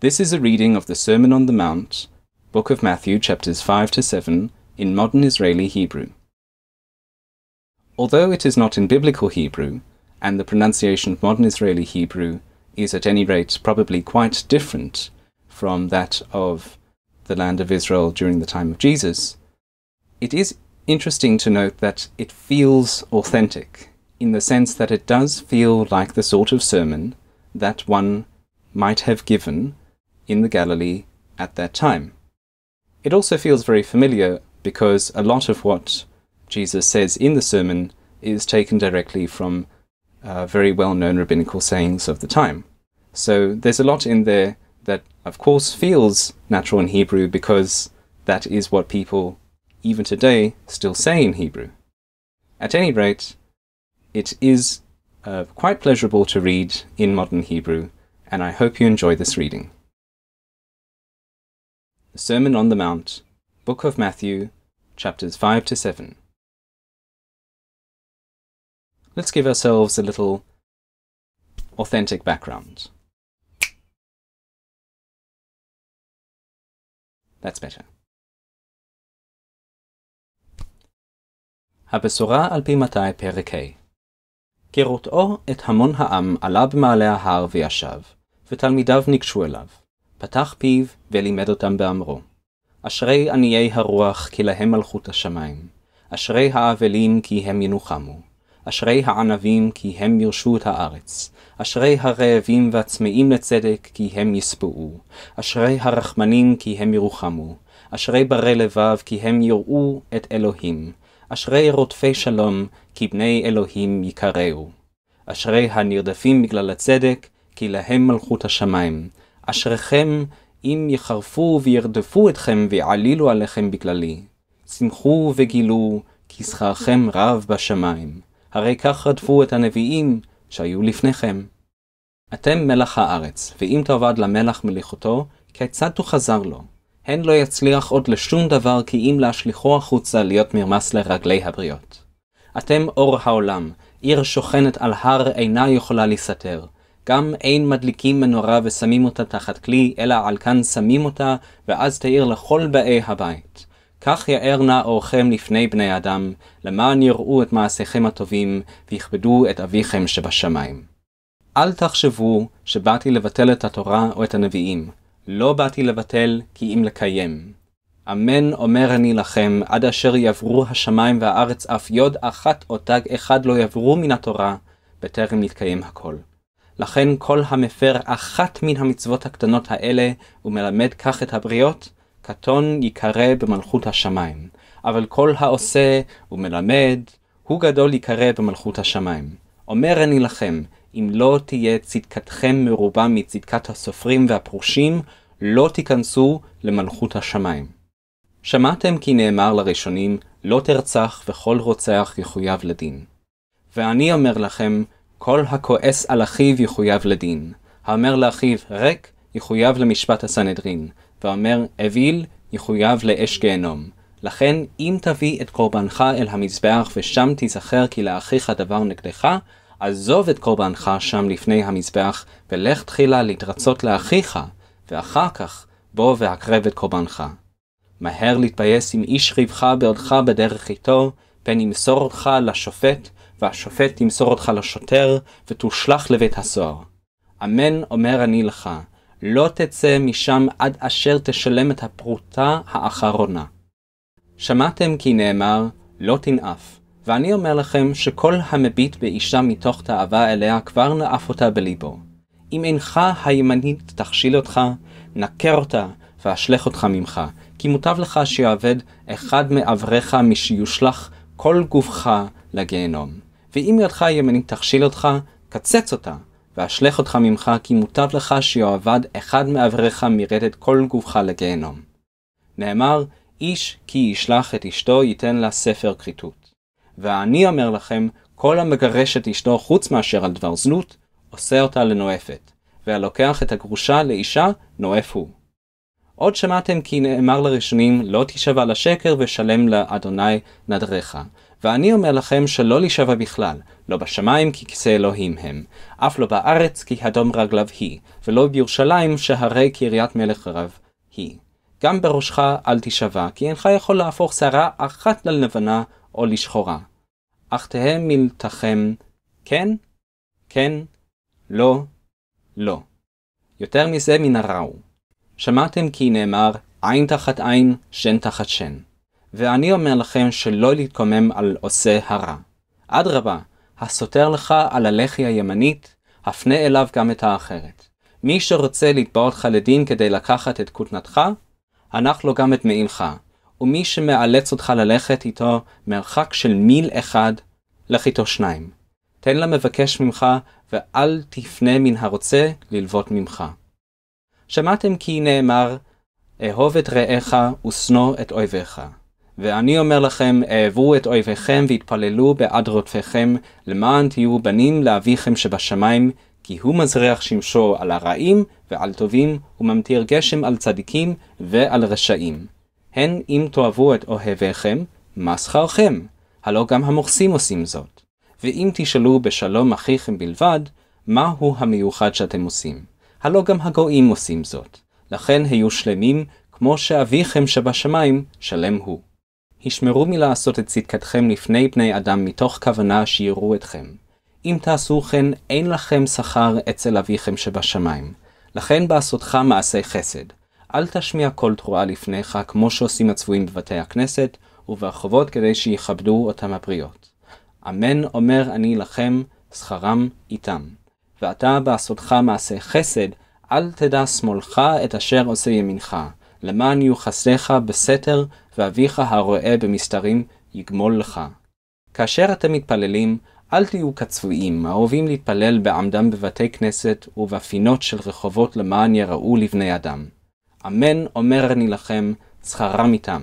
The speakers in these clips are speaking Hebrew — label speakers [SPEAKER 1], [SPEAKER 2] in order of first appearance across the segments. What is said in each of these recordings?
[SPEAKER 1] This is a reading of the Sermon on the Mount, Book of Matthew, chapters 5 to 7, in modern Israeli Hebrew. Although it is not in Biblical Hebrew, and the pronunciation of modern Israeli Hebrew is at any rate probably quite different from that of the land of Israel during the time of Jesus, it is interesting to note that it feels authentic in the sense that it does feel like the sort of sermon that one might have given in the Galilee at that time. It also feels very familiar because a lot of what Jesus says in the sermon is taken directly from uh, very well known rabbinical sayings of the time. So there's a lot in there that, of course, feels natural in Hebrew because that is what people, even today, still say in Hebrew. At any rate, it is uh, quite pleasurable to read in modern Hebrew, and I hope you enjoy this reading. Sermon on the Mount, Book of Matthew, chapters 5 to 7. Let's give ourselves a little authentic background. That's better. הבשורה על פי מתי פרק ה'
[SPEAKER 2] כראותו את המון העם עלה במעלה ההר וישב, ותלמידיו ניגשו אליו. פתח פיו ולימד אותם באמרו. אשרי עניי הרוח כי להם מלכות השמיים. אשרי האבלים כי הם ינוחמו. אשרי הענבים כי הם ירשו את הארץ. אשרי הרעבים והצמאים לצדק כי הם יספאו. אשרי הרחמנים כי הם ירוחמו. אשרי ברי לבב כי הם יראו את אלוהים. אשרי רודפי שלום כי בני אלוהים יקראו. אשרי הנרדפים בגלל הצדק כי להם מלכות השמיים. אשריכם אם יחרפו וירדפו אתכם ויעלילו עליכם בגללי. שמחו וגילו, כי שכרכם רב בשמיים. הרי כך רדפו את הנביאים שהיו לפניכם. אתם מלח הארץ, ואם תאבד למלח מליחותו, כיצד תוחזר לו? הן לא יצליח עוד לשום דבר כי אם להשליכו החוצה להיות מרמס לרגלי הבריות. אתם אור העולם, עיר שוכנת על הר אינה יכולה להסתר, גם אין מדליקים מנורה ושמים אותה תחת כלי, אלא על כאן שמים אותה, ואז תאיר לכל באי הבית. כך יאר נא אורכם לפני בני אדם, למען יראו את מעשיכם הטובים, ויכבדו את אביכם שבשמיים. אל תחשבו שבאתי לבטל את התורה או את הנביאים. לא באתי לבטל, כי אם לקיים. אמן אומר אני לכם, עד אשר יעברו השמיים והארץ אף יוד אחת או תג אחד לא יעברו מן התורה, בטרם יתקיים הכל. לכן כל המפר אחת מן המצוות הקטנות האלה, ומלמד כך את הבריות, קטון ייקרא במלכות השמיים. אבל כל העושה ומלמד, הוא גדול ייקרא במלכות השמיים. אומר אני לכם, אם לא תהיה צדקתכם מרובה מצדקת הסופרים והפרושים, לא תיכנסו למלכות השמיים. שמעתם כי נאמר לראשונים, לא תרצח וכל רוצח יחויב לדין. ואני אומר לכם, כל הכועס על אחיו יחויב לדין. האומר לאחיו ריק, יחויב למשפט הסנהדרין, והאומר אוויל, יחויב לאש גהנום. לכן, אם תביא את קורבנך אל המזבח ושם תיזכר כי לאחיך דבר נגדך, עזוב את קורבנך שם לפני המזבח, ולך תחילה להתרצות לאחיך, ואחר כך בוא והקרב את קורבנך. מהר להתבייס עם איש ריבך בעודך בדרך איתו, פן ימסור אותך לשופט, והשופט ימסור אותך לשוטר, ותושלך לבית הסוהר. אמן אומר אני לך, לא תצא משם עד אשר תשלם את הפרוטה האחרונה. שמעתם כי נאמר, לא תנאף, ואני אומר לכם שכל המביט באישה מתוך תאווה אליה כבר נאף אותה בליבו. אם אינך הימנית תכשיל אותך, נקר אותה, ואשלך אותך ממך, כי מוטב לך שיעבד אחד מאבריך משיושלך כל גופך לגיהנום. ואם ידך הימנית תכשיל אותך, קצץ אותה, ואשלך אותך ממך, כי מוטב לך שיועבד אחד מאבריך מרדת כל גופך לגיהנום. נאמר, איש כי ישלח את אשתו ייתן לה ספר כריתות. ואני אומר לכם, כל המגרש את אשתו חוץ מאשר על דבר זנות, עושה אותה לנואפת, והלוקח את הגרושה לאישה, נואף הוא. עוד שמעתם כי נאמר לראשונים, לא תישבע לשקר ושלם לאדוני נדריך, ואני אומר לכם שלא להישבע בכלל, לא בשמיים כי כיסא אלוהים הם, אף לא בארץ כי הדום רגליו היא, ולא בירושלים שהרי קריית מלך רב היא. גם בראשך אל תישבע, כי אינך יכול להפוך שערה אחת ללבנה או לשחורה. אך תהא מלתכם כן, כן, לא, לא. יותר מזה מן הרע הוא. שמעתם כי נאמר עין תחת עין, שן תחת שן. ואני אומר לכם שלא להתקומם על עושה הרע. אדרבה, הסותר לך על הלחי הימנית, הפנה אליו גם את האחרת. מי שרוצה לתבע אותך לדין כדי לקחת את כותנתך, הנח לו גם את מעילך, ומי שמאלץ אותך ללכת איתו מרחק של מיל אחד, לך איתו שניים. תן למבקש ממך, ואל תפנה מן הרוצה ללוות ממך. שמעתם כי נאמר, אהוב את רעך ושנוא את אויביך. ואני אומר לכם, אעברו את אויביכם והתפללו בעד רודפיכם, למען תהיו בנים לאביכם שבשמיים, כי הוא מזריח שמשו על הרעים ועל טובים, וממטיר גשם על צדיקים ועל רשעים. הן אם תאהבו את אוהביכם, מה שכרכם? הלא גם המוכסים עושים זאת. ואם תשאלו בשלום אחיכם בלבד, מהו המיוחד שאתם עושים? הלא גם הגויים עושים זאת. לכן היו שלמים, כמו שאביכם שבשמיים, שלם הוא. השמרו מלעשות את צדקתכם לפני בני אדם מתוך כוונה שיראו אתכם. אם תעשו כן, אין לכם שכר אצל אביכם שבשמיים. לכן בעשותך מעשה חסד. אל תשמיע קול תרועה לפניך, כמו שעושים הצבועים בבתי הכנסת, וברחובות כדי שיכבדו אותם הבריות. אמן אומר אני לכם, שכרם איתם. ואתה בעשותך מעשה חסד, אל תדע שמאלך את אשר עושה ימינך. למען יוחסך בסתר, ואביך הרואה במסתרים יגמול לך. כאשר אתם מתפללים, אל תהיו כצבועים, האוהבים להתפלל בעמדם בבתי כנסת ובפינות של רחובות למען יראו לבני אדם. אמן אומר אני לכם, זכרם איתם.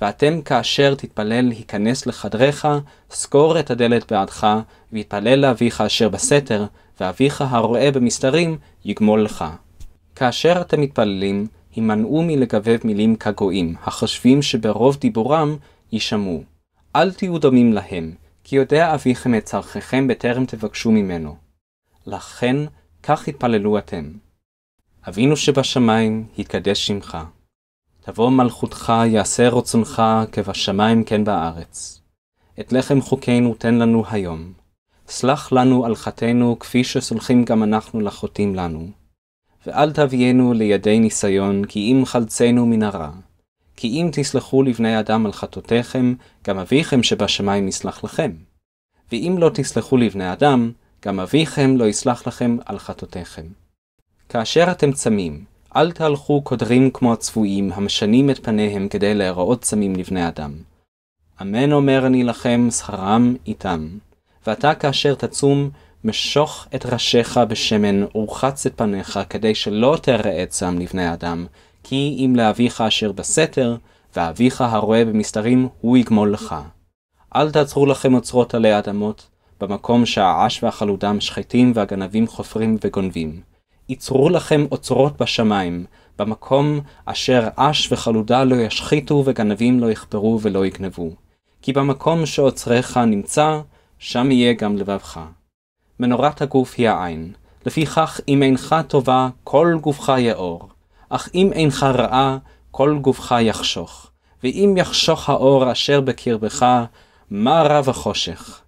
[SPEAKER 2] ואתם כאשר תתפלל, היכנס לחדריך, סקור את הדלת בעדך, והתפלל לאביך אשר בסתר, ואביך הרואה במסתרים, יגמול לך. כאשר אתם מתפללים, הימנעו מלגבב מילים כגויים, החושבים שברוב דיבורם יישמעו. אל תהיו דומים להם, כי יודע אביכם את צרכיכם בטרם תבקשו ממנו. לכן, כך התפללו אתם. אבינו שבשמיים, יתקדש שמך. תבוא מלכותך, יעשה רצונך, כבשמיים כן בארץ. את לחם חוקנו תן לנו היום. סלח לנו על חטאנו, כפי שסולחים גם אנחנו לחוטאים לנו. ואל תביאנו לידי ניסיון, כי אם חלצנו מן הרע. כי אם תסלחו לבני אדם על חטאותיכם, גם אביכם שבשמיים יסלח לכם. ואם לא תסלחו לבני אדם, גם אביכם לא יסלח לכם על חטאותיכם. כאשר אתם צמים, אל תהלכו קודרים כמו הצבועים, המשנים את פניהם כדי להיראות צמים לבני אדם. אמן אומר אני לכם, שכרם איתם. ואתה כאשר תצום, משוך את ראשיך בשמן ורחץ את פניך, כדי שלא תראה צם לבני אדם, כי אם לאביך אשר בסתר, ואביך הרואה במסתרים, הוא יגמול לך. אל תעצרו לכם אוצרות עלי אדמות, במקום שהעש והחלודה משחטים והגנבים חופרים וגונבים. יצרו לכם אוצרות בשמיים, במקום אשר אש וחלודה לא ישחיתו וגנבים לא יחפרו ולא יגנבו. כי במקום שאוצריך נמצא, שם יהיה גם לבבך. מנורת הגוף היא העין. לפיכך, אם אינך טובה, כל גופך יאור. אך אם אינך רעה, כל גופך יחשוך. ואם יחשוך האור אשר בקרבך, מה רע וחושך?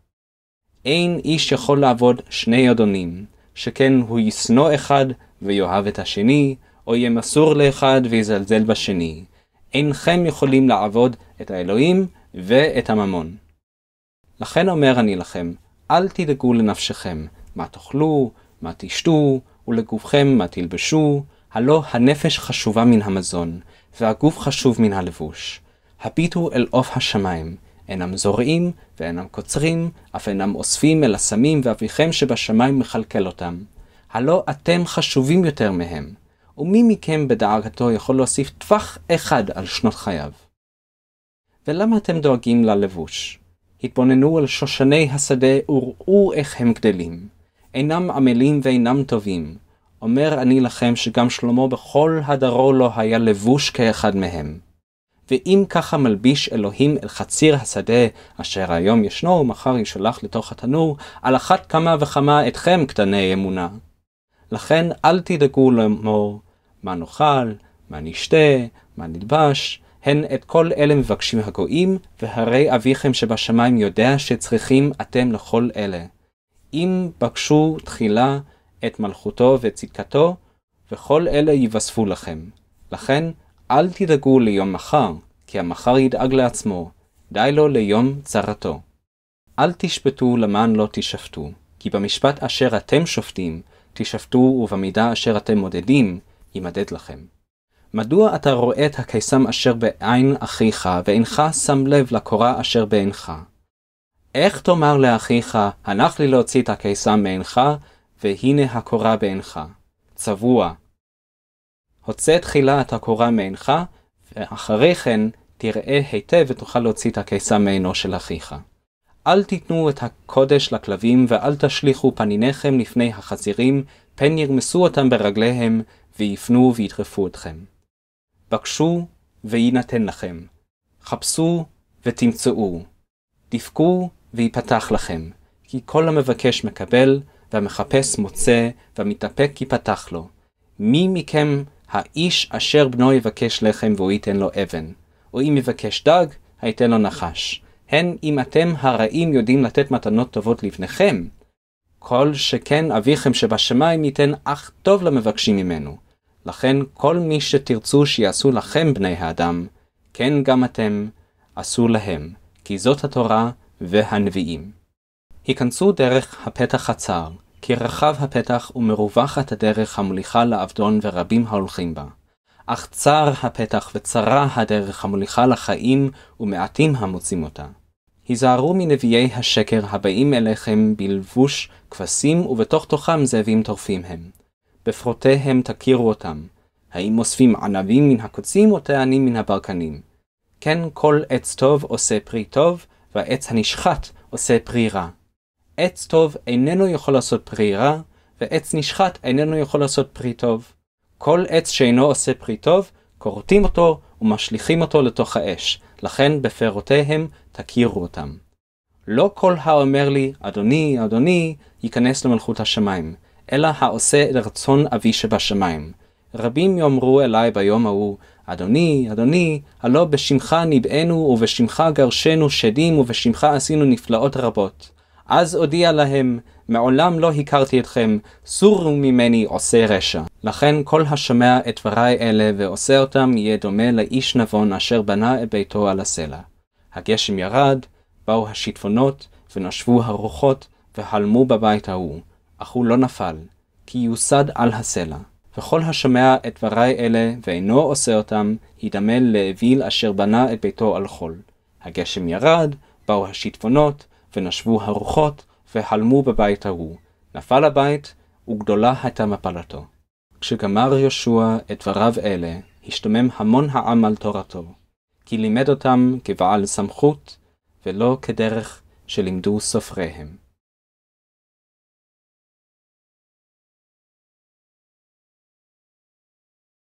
[SPEAKER 2] אין איש יכול לעבוד שני אדונים, שכן הוא ישנוא אחד ויאהב את השני, או יהיה מסור לאחד ויזלזל בשני. אינכם יכולים לעבוד את האלוהים ואת הממון. לכן אומר אני לכם, אל תדאגו לנפשכם, מה תאכלו, מה תשתו, ולגופכם מה תלבשו, הלא הנפש חשובה מן המזון, והגוף חשוב מן הלבוש. הביטו אל עוף השמיים, אינם זורעים, ואינם קוצרים, אף אינם אוספים אל הסמים, ואביכם שבשמיים מכלכל אותם. הלא אתם חשובים יותר מהם, ומי מכם בדאגתו יכול להוסיף טווח אחד על שנות חייו? ולמה אתם דואגים ללבוש? התבוננו על שושני השדה וראו איך הם גדלים. אינם עמלים ואינם טובים. אומר אני לכם שגם שלמה בכל הדרו לא היה לבוש כאחד מהם. ואם ככה מלביש אלוהים אל חציר השדה, אשר היום ישנו ומחר ישלח לתוך התנור, על אחת כמה וכמה אתכם קטני אמונה. לכן אל תדאגו לאמור, מה נאכל, מה נשתה, מה נלבש, הן את כל אלה מבקשים הגויים, והרי אביכם שבשמיים יודע שצריכים אתם לכל אלה. אם בקשו תחילה את מלכותו וצדקתו, וכל אלה ייווספו לכם. לכן, אל תדאגו ליום מחר, כי המחר ידאג לעצמו, די לו ליום צרתו. אל תשפטו למען לא תשפטו, כי במשפט אשר אתם שופטים, תשפטו ובמידה אשר אתם מודדים, יימדד לכם. מדוע אתה רואה את הקיסם אשר בעין אחיך, ואינך שם לב לקורה אשר בעינך? איך תאמר לאחיך, הנח לי להוציא את הקיסם מעינך, והנה הקורה בעינך. צבוע. הוצא תחילה את הקורה מעינך, ואחרי כן תראה היטב ותוכל להוציא את הקיסם מעינו של אחיך. אל תיתנו את הקודש לכלבים, ואל תשליכו פניניכם לפני החזירים, פן ירמסו אותם ברגליהם, ויפנו ויטרפו אתכם. בקשו ויינתן לכם, חפשו ותמצאו, דפקו ויפתח לכם, כי כל המבקש מקבל, והמחפש מוצא, והמתאפק ייפתח לו. מי מכם האיש אשר בנו יבקש לחם והוא ייתן לו אבן, או אם יבקש דג, היתן לו נחש. הן אם אתם הרעים יודעים לתת מתנות טובות לבניכם, כל שכן אביכם שבשמיים ייתן אך טוב למבקשים ממנו. לכן כל מי שתרצו שיעשו לכם בני האדם, כן גם אתם, עשו להם, כי זאת התורה והנביאים. היכנסו דרך הפתח הצר, כי רחב הפתח ומרווחת הדרך המוליכה לאבדון ורבים ההולכים בה. אך צר הפתח וצרה הדרך המוליכה לחיים ומעטים המוצאים אותה. היזהרו מנביאי השקר הבאים אליכם בלבוש כבשים ובתוך תוכם זאבים טורפים הם. בפרותיהם תכירו אותם. האם אוספים ענבים מן הקוצים או טענים מן הברקנים? כן כל עץ טוב עושה פרי טוב, והעץ הנשחט עושה פרי רע. עץ טוב איננו יכול לעשות פרי רע, ועץ נשחט איננו יכול לעשות פרי טוב. כל עץ שאינו עושה פרי טוב, כורתים אותו ומשליכים אותו לתוך האש, לכן בפירותיהם תכירו אותם. לא כל האומר לי, אדוני, אדוני, ייכנס למלכות השמיים, אלא העושה לרצון רצון אבי שבשמיים. רבים יאמרו אלי ביום ההוא, אדוני, אדוני, הלא בשמך ניבאנו ובשמך גרשנו שדים ובשמך עשינו נפלאות רבות. אז אודיע להם, מעולם לא הכרתי אתכם, סורו ממני עושה רשע. לכן כל השומע את דברי אלה ועושה אותם יהיה דומה לאיש נבון אשר בנה את ביתו על הסלע. הגשם ירד, באו השיטפונות, ונשבו הרוחות, והלמו בבית ההוא. אך הוא לא נפל, כי יוסד על הסלע. וכל השומע את דברי אלה ואינו עושה אותם, ידמה לאוויל אשר בנה את ביתו על חול. הגשם ירד, באו השיטפונות, ונשבו הרוחות, והלמו בבית ההוא. נפל הבית, וגדולה הייתה מפלתו. כשגמר יהושע את דבריו אלה, השתומם המון העם על תורתו, כי לימד אותם כבעל
[SPEAKER 1] סמכות, ולא כדרך שלימדו סופריהם.